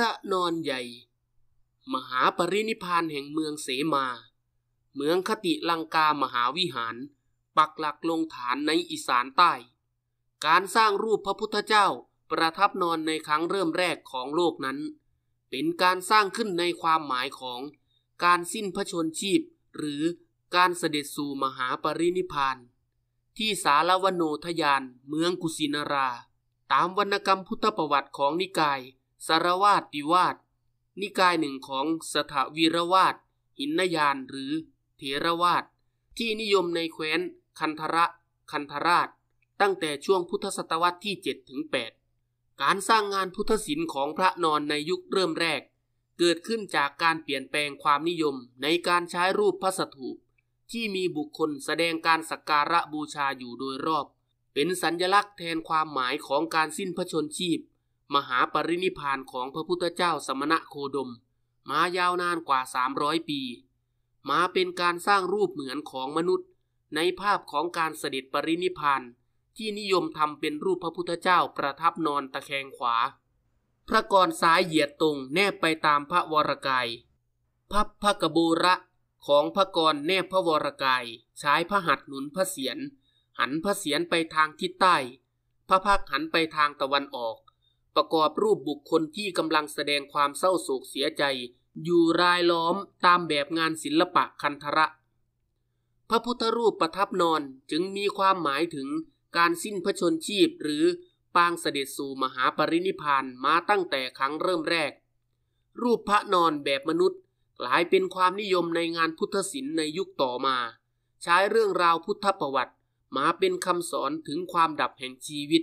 พระนอนใหญ่ มหาปรินิพานแห่งเมืองเสมา เมืองคติลังกามหาวิหารปักหลักลงฐานในอีสานใต้ การสร้างรูปพระพุทธเจ้าประทับนอนในครั้งเริ่มแรกของโลกนั้น เป็นการสร้างขึ้นในความหมายของการสิ้นพระชนชีพ หรือการเสด็จสู่มหาปรินิพานที่สารวโนทยาน เมืองกุสินารา ตามวรรณกรรมพุทธประวัติของนิกายสารวาตติวาสนิกายหนึ่งของสถาวีรวาตหินนยาน หรือเถรวาตที่นิยมในแคว้น คันธระ คันธราชตั้งแต่ช่วงพุทธศตวรรษที่7ถึง8การสร้างงานพุทธศิลป์ของพระนอนในยุคเริ่มแรก เกิดขึ้นจากการเปลี่ยนแปลงความนิยมในการใช้รูปพระสถูปที่มีบุคคลแสดงการสักการะบูชาอยู่โดยรอบ เป็นสัญลักษณ์แทนความหมายของการสิ้นพระชนชีพมหาปรินิพานของพระพุทธเจ้าสมณะโคดม มายาวนานกว่า300ปี มาเป็นการสร้างรูปเหมือนของมนุษย์ ในภาพของการเสด็จปรินิพาน ที่นิยมทำเป็นรูปพระพุทธเจ้าประทับนอนตะแคงขวา พระกรซ้ายเหยียดตรงแนบไปตามพระวรกายพับพระกบูระของพระกรแนบพระวรกายใช้พระหัตถ์หนุนพระเศียรหันพระเศียรไปทางทิศใต้ พระพักหันไปทางตะวันออกประกอบรูปบุคคลที่กำลังแสดงความเศร้าโศกเสียใจ อยู่รายล้อมตามแบบงานศิลปะคันธระ พระพุทธรูปประทับนอนจึงมีความหมายถึงการสิ้นพระชนชีพหรือปางเสด็จสู่มหาปรินิพาน มาตั้งแต่ครั้งเริ่มแรก รูปพระนอนแบบมนุษย์กลายเป็นความนิยมในงานพุทธศิลป์ในยุคต่อมา ใช้เรื่องราวพุทธประวัติมาเป็นคำสอนถึงความดับแห่งชีวิต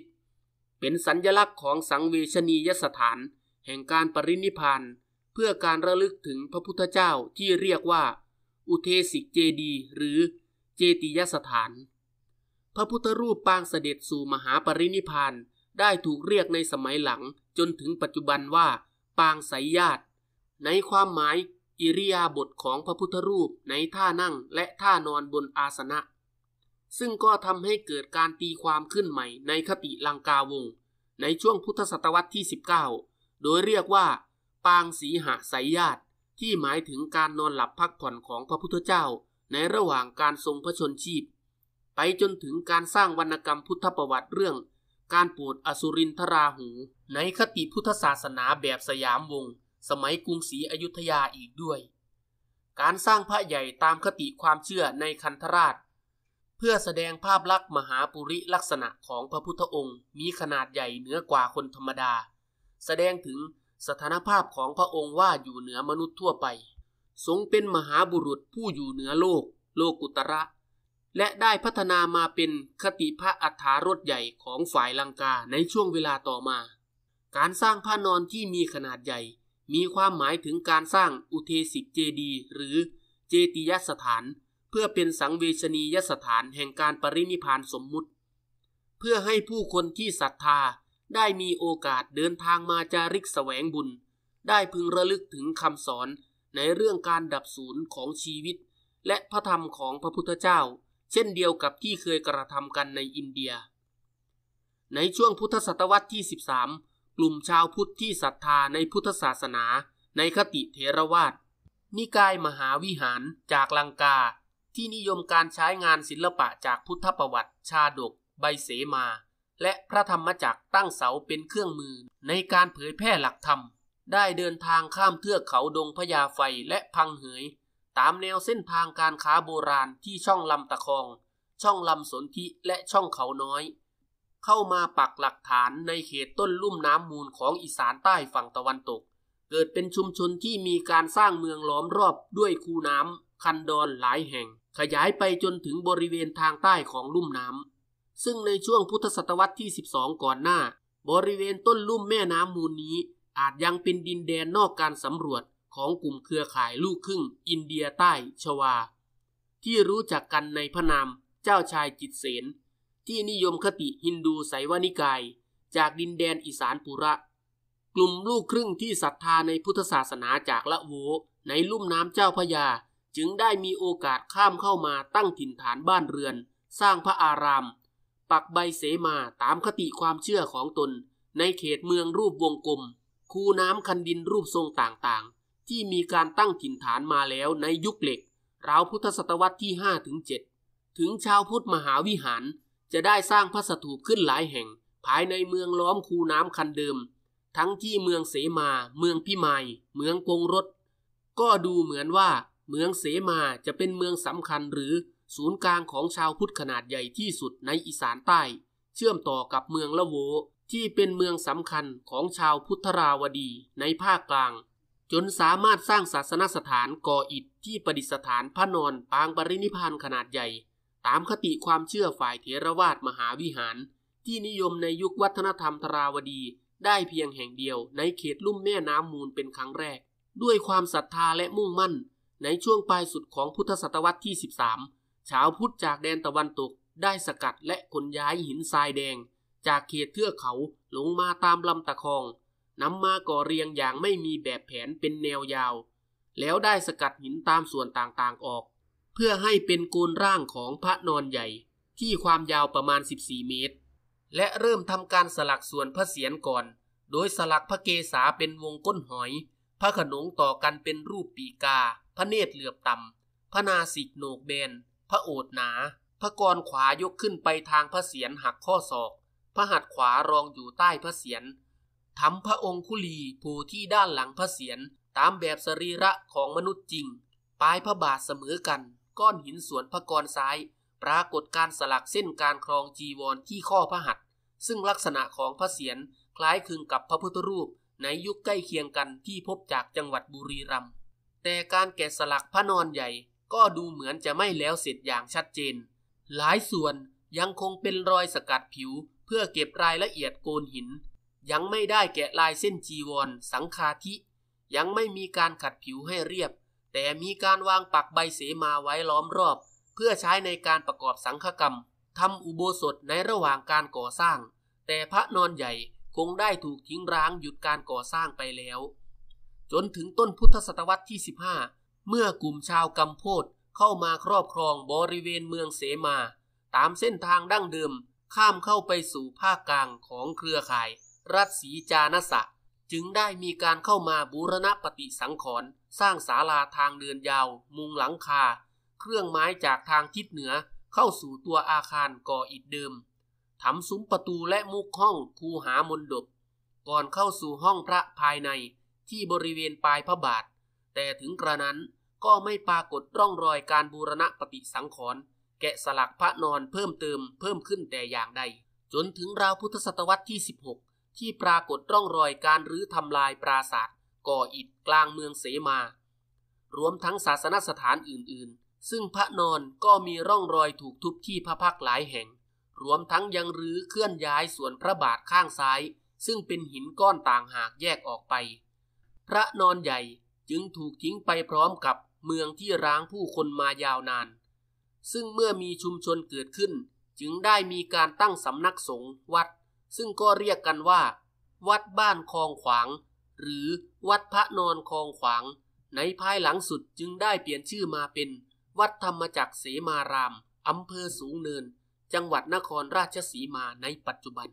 เป็นสัญญลักษณ์ของสังเวชนียสถาน แห่งการปรินิพานเพื่อการระลึกถึงพระพุทธเจ้าที่เรียกว่า อุเทสิกเจดีหรือเจติยสถาน พระพุทธรูปปางเสด็จสู่มหาปรินิพานได้ถูกเรียกในสมัยหลังจนถึงปัจจุบันว่าปางสายญาติในความหมายอิริยาบถของพระพุทธรูปในท่านั่งและท่านอนบนอาสนะซึ่งก็ทำให้เกิดการตีความขึ้นใหม่ในคติลังกาวง ในช่วงพุทธศตวรรษที่ 19 โดยเรียกว่า ปางสีหะสายญาติที่หมายถึงการนอนหลับพักผ่อนของพระพุทธเจ้าในระหว่างการทรงพระชนชีพ ไปจนถึงการสร้างวรรณกรรมพุทธประวัติเรื่อง การปวดอสุรินทราหู ในคติพุทธศาสนาแบบสยามวงสมัยกรุงศรีอยุธยาอีกด้วย การสร้างพระใหญ่ตามคติความเชื่อในคันธราชพื่อแสดงภาพลักษณ์มหาปุริลักษณะของพระพุทธองค์ มีขนาดใหญ่เหนือกว่าคนธรรมดา แสดงถึงสถานภาพของพระองค์ว่าอยู่เหนือมนุษย์ทั่วไปทรงเป็นมหาบุรุษผู้อยู่เหนือโลก โลกุตระ และได้พัฒนามาเป็นคติพระอัฏฐารถใหญ่ของฝ่ายลังกาในช่วงเวลาต่อมา การสร้างผ้านอนที่มีขนาดใหญ่ มีความหมายถึงการสร้างอุเทสิกเจดีหรือเจติยสถานเพื่อเป็นสังเวชนียสถานแห่งการปรินิพานสมมุติ เพื่อให้ผู้คนที่ศรัทธาได้มีโอกาสเดินทางมาจาริกสแสวงบุญ ได้พึงระลึกถึงคำสอนในเรื่องการดับศูนย์ของชีวิต และพระธรรมของพระพุทธเจ้า เช่นเดียวกับที่เคยกระทำกันในอินเดีย ในช่วงพุทธศตวรรษที่ 13 กลุ่มชาวพุทธที่ศรัทธาในพุทธศาสนา ในคติเทรวาสนิกายมหาวิหารจากลังกาที่นิยมการใช้งานศิลปะจากพุทธประวัติ ชาดก ใบเสมา และพระธรรมจักรตั้งเสาเป็นเครื่องมือ ในการเผยแพร่หลักธรรม ได้เดินทางข้ามเทือกเขาดงพญาไฟและพังเหย ตามแนวเส้นทางการค้าโบราณที่ช่องลำตะคอง ช่องลำสนธิและช่องเขาน้อย เข้ามาปักหลักฐานในเขตต้นลุ่มน้ำมูลของอีสานใต้ฝั่งตะวันตก เกิดเป็นชุมชนที่มีการสร้างเมืองล้อมรอบด้วยคูน้ำคันดอนหลายแห่งขยายไปจนถึงบริเวณทางใต้ของลุ่มน้ำ ซึ่งในช่วงพุทธศตวรรษที่ 12 ก่อนหน้า บริเวณต้นลุ่มแม่น้ำมูลนี้ อาจยังเป็นดินแดนนอกการสำรวจของกลุ่มเครือข่ายลูกครึ่งอินเดียใต้ชวา ที่รู้จักกันในพระนามเจ้าชายจิตเสน ที่นิยมคติฮินดูไสวนิกาย จากดินแดนอีสานปุระ กลุ่มลูกครึ่งที่ศรัทธาในพุทธศาสนาจากละโว ในลุ่มน้ำเจ้าพยาจึงได้มีโอกาสข้ามเข้ามาตั้งถิ่นฐานบ้านเรือน สร้างพระอาราม ปักใบเสมาตามคติความเชื่อของตน ในเขตเมืองรูปวงกลม คูน้ำคันดินรูปทรงต่างๆ ที่มีการตั้งถิ่นฐานมาแล้วในยุคเหล็ก ราวพุทธศตวรรษที่5ถึง7ถึงชาวพุทธมหาวิหาร จะได้สร้างพระสถูปขึ้นหลายแห่ง ภายในเมืองล้อมคูน้ำคันเดิม ทั้งที่เมืองเสมา เมืองพิมายเมืองกงรถ ก็ดูเหมือนว่าเมืองเสมาจะเป็นเมืองสำคัญหรือศูนย์กลางของชาวพุทธขนาดใหญ่ที่สุดในอีสานใต้ เชื่อมต่อกับเมืองละโวที่เป็นเมืองสำคัญของชาวพุทธราวดีในภาคกลาง จนสามารถสร้างศาสนสถานก่ออิฐที่ประดิษฐานพระนอนปางปรินิพานขนาดใหญ่ ตามคติความเชื่อฝ่ายเถรวาทมหาวิหาร ที่นิยมในยุควัฒนธรรมทราวดี ได้เพียงแห่งเดียว ในเขตลุ่มแม่น้ำมูลเป็นครั้งแรก ด้วยความศรัทธาและมุ่งมั่นในช่วงปลายสุดของพุทธศตวรรษที่ 13ชาวพุทธจากแดนตะวันตก ได้สกัดและขนย้ายหินทรายแดง จากเขตเทือกเขาลงมาตามลำตะคองนำมาก่อเรียงอย่างไม่มีแบบแผนเป็นแนวยาว แล้วได้สกัดหินตามส่วนต่างๆออก เพื่อให้เป็นกูนร่างของพระนอนใหญ่ ที่ความยาวประมาณ 14 เมตร และเริ่มทำการสลักส่วนพระเศียรก่อน โดยสลักพระเกศาเป็นวงก้นหอยพระขนงต่อกันเป็นรูปปีกา พระเนตรเหลือบต่ำ พระนาสิกโหนกแบน พระโอษหนา พระกรขวายกขึ้นไปทางพระเศียรหักข้อศอก พระหัตถ์ขวารองอยู่ใต้พระเศียรทำพระองคุลีโผที่ด้านหลังพระเศียรตามแบบสรีระของมนุษย์จริง ปลายพระบาทเสมอกัน ก้อนหินสวนพระกรซ้าย ปรากฏการสลักเส้นการครองจีวรที่ข้อพระหัตถ์ซึ่งลักษณะของพระเศียรคล้ายคลึงกับพระพุทธรูปในยุคใกล้เคียงกันที่พบจากจังหวัดบุรีรัมย์ แต่การแกะสลักพระนอนใหญ่ก็ดูเหมือนจะไม่แล้วเสร็จอย่างชัดเจน หลายส่วนยังคงเป็นรอยสกัดผิว เพื่อเก็บรายละเอียดโกนหิน ยังไม่ได้แกะลายเส้นจีวร สังคาธิยังไม่มีการขัดผิวให้เรียบ แต่มีการวางปักใบเสมาไว้ล้อมรอบ เพื่อใช้ในการประกอบสังฆกรรมทำอุโบสถในระหว่างการก่อสร้าง แต่พระนอนใหญ่คงได้ถูกทิ้งร้างหยุดการก่อสร้างไปแล้ว จนถึงต้นพุทธศตวรรษที่ 15 เมื่อกลุ่มชาวกัมพูดเข้ามาครอบครองบริเวณเมืองเสมา ตามเส้นทางดั้งเดิม ข้ามเข้าไปสู่ภาคกลางของเครือข่ายรัฐสีจานสะจึงได้มีการเข้ามาบูรณะปฏิสังขรณ์สร้างศาลาทางเดินยาว มุงหลังคา เครื่องไม้จากทางทิศเหนือเข้าสู่ตัวอาคารก่ออิฐเดิมทำซุ้มประตูและมุกห้องคูหามนดบก่อนเข้าสู่ห้องพระภายในที่บริเวณปลายพระบาทแต่ถึงกระนั้นก็ไม่ปรากฏร่องรอยการบูรณะปฏิสังขรณ์แกะสลักพระนอนเพิ่มเติมเพิ่มขึ้นแต่อย่างใดจนถึงราวพุทธศตวรรษที่ 16 ที่ปรากฏร่องรอยการรื้อทำลายปราสาทก่ออิฐกลางเมืองเสมารวมทั้งศาสนสถานอื่นๆซึ่งพระนอนก็มีร่องรอยถูกทุบที่พระพักหลายแห่งรวมทั้งยังรื้อเคลื่อนย้ายส่วนพระบาทข้างซ้าย ซึ่งเป็นหินก้อนต่างหากแยกออกไป พระนอนใหญ่จึงถูกทิ้งไปพร้อมกับเมืองที่ร้างผู้คนมายาวนาน ซึ่งเมื่อมีชุมชนเกิดขึ้น จึงได้มีการตั้งสำนักสงฆ์วัด ซึ่งก็เรียกกันว่า วัดบ้านคลองขวาง หรือวัดพระนอนคลองขวาง ในภายหลังสุดจึงได้เปลี่ยนชื่อมาเป็น วัดธรรมจักรเสมารามอำเภอสูงเนินจังหวัดนครราชสีมาในปัจจุบัน